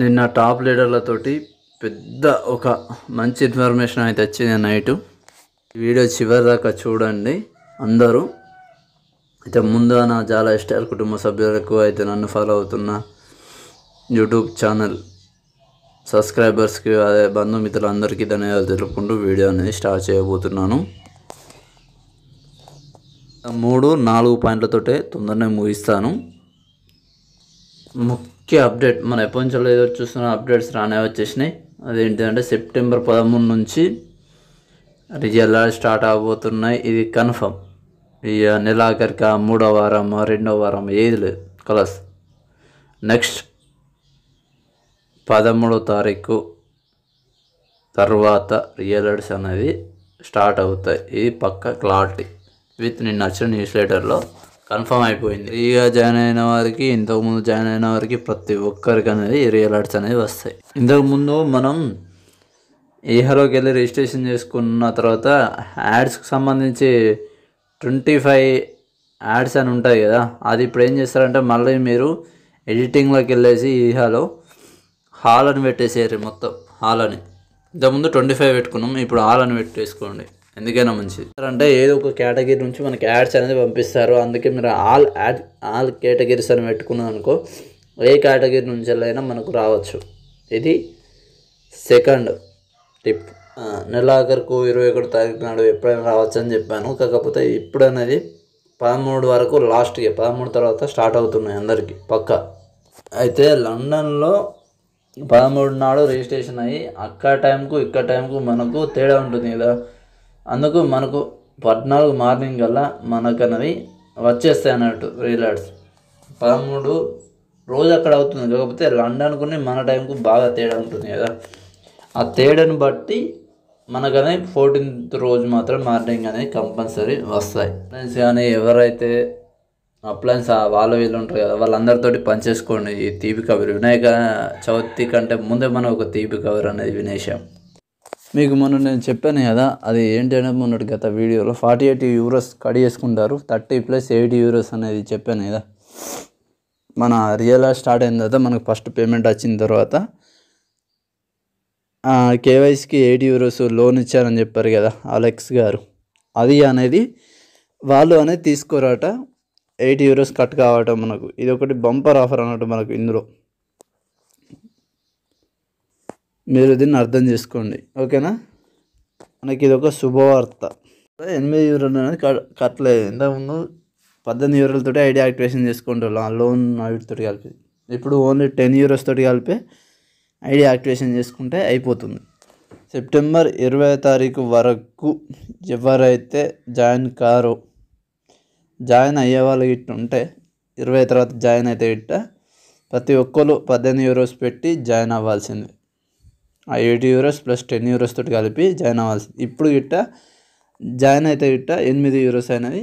నిన్న టాప్ లీడర్లతోటి పెద్ద ఒక మంచి ఇన్ఫర్మేషన్ అయితే వచ్చింది నైటు వీడియో చివరి దాకా చూడండి అందరూ అయితే ముందుగా నా చాలా ఇష్టాలు కుటుంబ సభ్యులకు అయితే నన్ను ఫాలో అవుతున్న యూట్యూబ్ ఛానల్ సబ్స్క్రైబర్స్కి అదే బంధుమిత్రులందరికీ ధన్యవాదాలు తెలుపుకుంటూ వీడియో అనేది స్టార్ట్ చేయబోతున్నాను మూడు నాలుగు పాయింట్లతోటే తొందరనే ముగిస్తాను ముఖ్య అప్డేట్ మన ప్రపంచంలో ఏదో చూస్తున్న అప్డేట్స్ రానే వచ్చేసినాయి అదేంటిదంటే సెప్టెంబర్ పదమూడు నుంచి రిజల్ట్ స్టార్ట్ అవబోతున్నాయి ఇది కన్ఫర్మ్ ఈ నెలాఖరిక మూడో వారం రెండో వారం ఏది లేదు కలర్స్ నెక్స్ట్ పదమూడో తారీఖు తర్వాత రియలర్స్ అనేది స్టార్ట్ అవుతాయి ఇది పక్క క్లారిటీ విత్ నేను నచ్చిన న్యూస్ లెటర్లో కన్ఫర్మ్ అయిపోయింది ఫ్రీగా జాయిన్ అయిన వారికి ఇంతకు ముందు జాయిన్ అయిన వారికి ప్రతి ఒక్కరికి అనేది రియల్ ఆర్ట్స్ అనేవి వస్తాయి ఇంతకుముందు మనం ఏహలోకి వెళ్ళి రిజిస్ట్రేషన్ చేసుకున్న తర్వాత యాడ్స్కి సంబంధించి ట్వంటీ ఫైవ్ యాడ్స్ అని ఉంటాయి కదా అది ఇప్పుడు ఏం చేస్తారంటే మళ్ళీ మీరు ఎడిటింగ్లోకి వెళ్ళేసి ఈహాలో హాల్ అని పెట్టేసేయారు మొత్తం హాల్ అని ఇంతకుముందు ట్వంటీ ఫైవ్ పెట్టుకున్నాం ఇప్పుడు హాల్ అని పెట్టేసుకోండి ఎందుకైనా మంచిది అంటే ఏదో ఒక కేటగిరీ నుంచి మనకి యాడ్స్ అనేది పంపిస్తారు అందుకే మీరు ఆల్ యాడ్ ఆల్ కేటగిరీస్ అని పెట్టుకున్నాం అనుకో ఏ కేటగిరీ నుంచి అయినా మనకు రావచ్చు ఇది సెకండ్ టిప్ నెలాఖరుకు ఇరవై ఒకటి తారీఖు నాడు ఎప్పుడైనా రావచ్చు అని చెప్పాను కాకపోతే ఇప్పుడు అనేది పదమూడు వరకు లాస్ట్కి పదమూడు తర్వాత స్టార్ట్ అవుతున్నాయి అందరికీ పక్క అయితే లండన్లో పదమూడు నాడు రిజిస్ట్రేషన్ అయ్యి అక్క టైంకు ఇక్క టైంకు మనకు తేడా ఉంటుంది కదా అందుకు మనకు పద్నాలుగు మార్నింగ్ కల్లా మనకన్నది వచ్చేస్తాయి అన్నట్టు రీలాడ్స్ పదమూడు రోజు అక్కడ అవుతుంది కాకపోతే లండన్కుని మన టైంకు బాగా తేడా ఉంటుంది కదా ఆ తేడాను బట్టి మనకనే ఫోర్టీన్త్ రోజు మాత్రం మార్నింగ్ అనేది కంపల్సరీ వస్తాయి అప్లయన్స్ కానీ ఎవరైతే అప్లయన్స్ వాళ్ళ వీళ్ళు ఉంటారు కదా వాళ్ళందరితోటి పనిచేసుకోండి ఈ తీపి కవర్ వినాయక చవితి కంటే ముందే మనం ఒక తీపి కవర్ అనేది వినేసాం మీకు మొన్న నేను చెప్పాను కదా అది ఏంటంటే మొన్నటి గత వీడియోలో ఫార్టీ ఎయిట్ యూరోస్ కట్ చేసుకుంటారు థర్టీ ప్లస్ ఎయిటీ యూరోస్ అనేది చెప్పాను కదా మన రియల్ స్టార్ట్ అయిన తర్వాత మనకు ఫస్ట్ పేమెంట్ వచ్చిన తర్వాత కేవైసీకి ఎయిటీ యూరోస్ లోన్ ఇచ్చారని చెప్పారు కదా అలెక్స్ గారు అది అనేది వాళ్ళు అనేది తీసుకోరాట ఎయిటీ యూరోస్ కట్ కావటం మనకు ఇది ఒకటి బంపర్ ఆఫర్ అన్నట్టు మనకు ఇందులో మీరు దీన్ని అర్థం చేసుకోండి ఓకేనా మనకి ఇది ఒక శుభవార్త ఎనిమిది యూరోలు అనేది కట్టలేదు ఇంతకుముందు పద్దెనిమిది యూరోలతో ఐడి యాక్టివేషన్ చేసుకుంటారు ఆ లోన్ వాటితో కలిపి ఇప్పుడు ఓన్లీ టెన్ యూరోస్ తోటి కలిపి ఐడి యాక్టివేషన్ చేసుకుంటే అయిపోతుంది సెప్టెంబర్ ఇరవై తారీఖు వరకు ఎవరైతే జాయిన్ కారో జాయిన్ అయ్యే వాళ్ళు ఇట్టు ఉంటే ఇరవై తర్వాత జాయిన్ అయితే ఇట్ట ప్రతి ఒక్కరు పద్దెనిమిది యూరోస్ పెట్టి జాయిన్ అవ్వాల్సిందే ఆ eight euros plus ten euros తోటి కలిపి జాయిన్ అవ్వాల్సింది ఇప్పుడు గిట్ట జాయిన్ అయితే గిట్ట ఎనిమిది యూరోస్ అనేది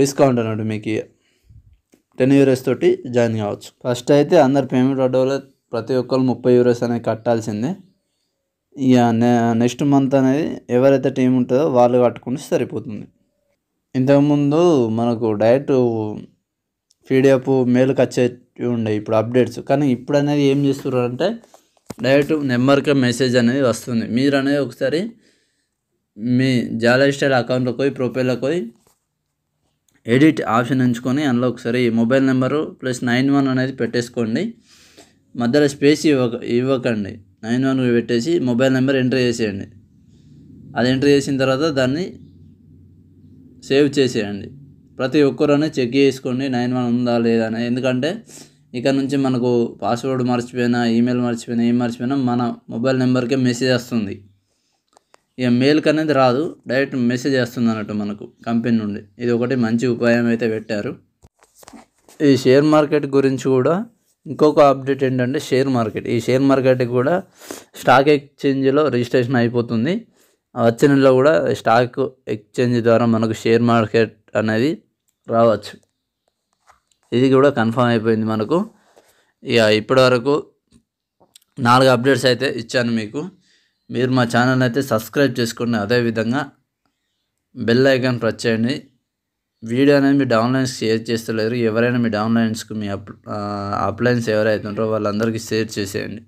డిస్కౌంట్ అన్నట్టు మీకు టెన్ యూరోస్ తోటి జాయిన్ కావచ్చు ఫస్ట్ అయితే అందరు పేమెంట్ అడ్డవలో ప్రతి ఒక్కరు ముప్పై యూరోస్ అనేది కట్టాల్సిందే ఇక నెక్స్ట్ మంత్ అనేది ఎవరైతే టీం ఉంటుందో వాళ్ళు కట్టుకుంటే సరిపోతుంది ఇంతకుముందు మనకు డైరెక్ట్ పీడిఎఫ్ మెయిల్కి వచ్చేవి ఉండే ఇప్పుడు అప్డేట్స్ కానీ ఇప్పుడు అనేది ఏం చేస్తున్నారు అంటే డైరెక్ట్ నెంబర్కి మెసేజ్ అనేది వస్తుంది మీరు అనేది ఒకసారి మీ జాలా స్టైల్ అకౌంట్లోకి పోయి ప్రొఫైల్లోకి పోయి ఎడిట్ ఆప్షన్ ఎంచుకొని అందులో ఒకసారి mobile number plus nine one అనేది పెట్టేసుకోండి మధ్యలో స్పేస్ ఇవ్వక ఇవ్వకండి నైన్ వన్ పెట్టేసి మొబైల్ నెంబర్ ఎంటర్ చేసేయండి అది ఎంటర్ చేసిన తర్వాత దాన్ని సేవ్ చేసేయండి ప్రతి ఒక్కరూ చెక్ చేసుకోండి నైన్ వన్ ఉందా లేదా అని ఎందుకంటే ఇక నుంచి మనకు పాస్వర్డ్ మర్చిపోయినా ఈమెయిల్ మర్చిపోయినా ఏం మర్చిపోయినా మన మొబైల్ నెంబర్కే మెసేజ్ వస్తుంది ఇక మెయిల్కి అనేది రాదు డైరెక్ట్ మెసేజ్ వస్తుంది అన్నట్టు మనకు కంపెనీ నుండి ఇది ఒకటి మంచి ఉపాయం అయితే పెట్టారు ఈ షేర్ మార్కెట్ గురించి కూడా ఇంకొక అప్డేట్ ఏంటంటే షేర్ మార్కెట్ ఈ షేర్ మార్కెట్ కూడా స్టాక్ ఎక్స్చేంజ్లో రిజిస్ట్రేషన్ అయిపోతుంది వచ్చే నెలలో కూడా స్టాక్ ఎక్స్చేంజ్ ద్వారా మనకు షేర్ మార్కెట్ అనేది రావచ్చు ఇది కూడా కన్ఫామ్ అయిపోయింది మనకు ఇక ఇప్పటి వరకు నాలుగు అప్డేట్స్ అయితే ఇచ్చాను మీకు మీరు మా ఛానల్ అయితే సబ్స్క్రైబ్ చేసుకోండి అదేవిధంగా బెల్ ఐకాన్ ప్రెస్ చేయండి వీడియో అనేది మీ డౌన్లైన్స్ షేర్ చేస్తలేరు ఎవరైనా మీ డౌన్లైన్స్కి మీ అప్ అప్లైన్స్ ఎవరైతే ఉంటారో వాళ్ళందరికీ షేర్ చేసేయండి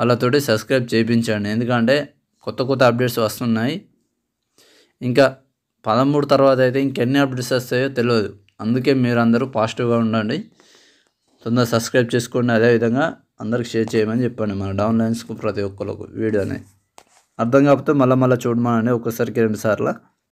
వాళ్ళతోటి సబ్స్క్రైబ్ చేయించండి ఎందుకంటే కొత్త కొత్త అప్డేట్స్ వస్తున్నాయి ఇంకా పదమూడు తర్వాత అయితే ఇంకెన్ని అప్డేట్స్ వస్తాయో తెలియదు అందుకే మీరు అందరూ పాజిటివ్గా ఉండండి తొందరగా సబ్స్క్రైబ్ చేసుకోండి అదేవిధంగా అందరికి షేర్ చేయమని చెప్పండి మన డౌన్లైన్స్కు ప్రతి ఒక్కరికి వీడియోని అర్థం కాకపోతే మళ్ళీ మళ్ళీ చూడమని ఒకసారికి రెండు సార్లు